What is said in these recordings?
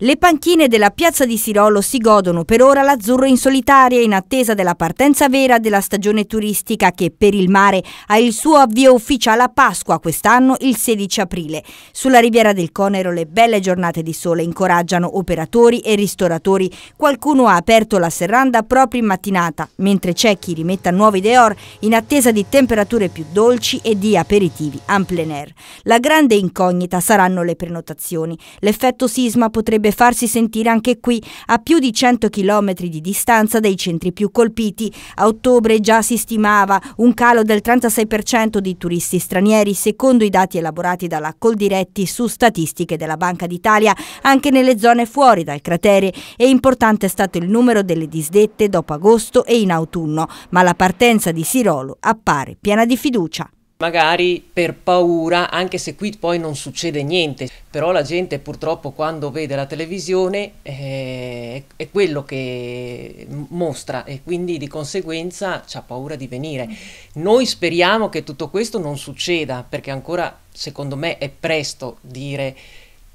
Le panchine della piazza di Sirolo si godono per ora l'azzurro in solitaria in attesa della partenza vera della stagione turistica che per il mare ha il suo avvio ufficiale a Pasqua quest'anno il 16 aprile. Sulla riviera del Conero le belle giornate di sole incoraggiano operatori e ristoratori. Qualcuno ha aperto la serranda proprio in mattinata, mentre c'è chi rimetta nuovi deor in attesa di temperature più dolci e di aperitivi en plein air. La grande incognita saranno le prenotazioni. L'effetto sisma potrebbe potrebbe farsi sentire anche qui, a più di 100 km di distanza dai centri più colpiti. A ottobre già si stimava un calo del 36% di turisti stranieri, secondo i dati elaborati dalla Coldiretti su statistiche della Banca d'Italia, anche nelle zone fuori dal cratere. È importante è stato il numero delle disdette dopo agosto e in autunno, ma la partenza di Sirolo appare piena di fiducia magari per paura, anche se qui poi non succede niente, però la gente purtroppo quando vede la televisione eh, è quello che mostra e quindi di conseguenza ha paura di venire. Noi speriamo che tutto questo non succeda perché ancora secondo me è presto dire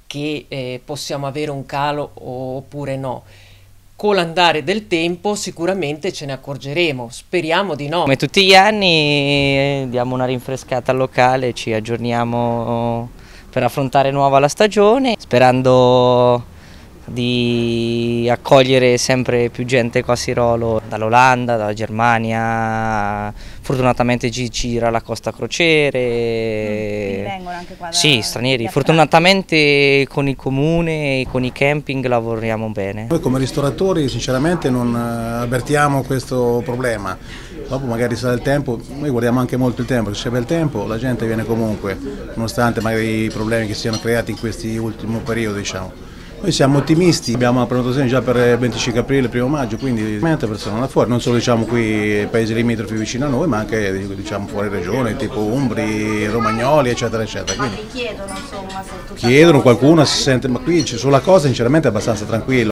che eh, possiamo avere un calo oppure no con l'andare del tempo sicuramente ce ne accorgeremo, speriamo di no. Come tutti gli anni eh, diamo una rinfrescata al locale, ci aggiorniamo per affrontare nuova la stagione, sperando di accogliere sempre più gente qua a Sirolo, dall'Olanda, dalla Germania, fortunatamente ci gira la Costa Crociere. Mm, vengono anche qua da, Sì, stranieri. Fortunatamente con il comune e con i camping lavoriamo bene. Noi come ristoratori sinceramente non eh, avvertiamo questo problema. Dopo magari sarà il tempo, noi guardiamo anche molto il tempo, se c'è bel tempo la gente viene comunque, nonostante magari i problemi che si siano creati in questi ultimi periodi diciamo. Noi siamo ottimisti, abbiamo la prenotazione già per il 25 aprile, primo maggio, quindi tante persone da fuori, non solo diciamo qui paesi limitrofi vicino a noi, ma anche diciamo, fuori regione, tipo Umbri, Romagnoli, eccetera, eccetera. Quindi, ma chiedono insomma se tu Chiedono qualcuno, si sente, ma qui sulla cosa sinceramente è abbastanza tranquillo.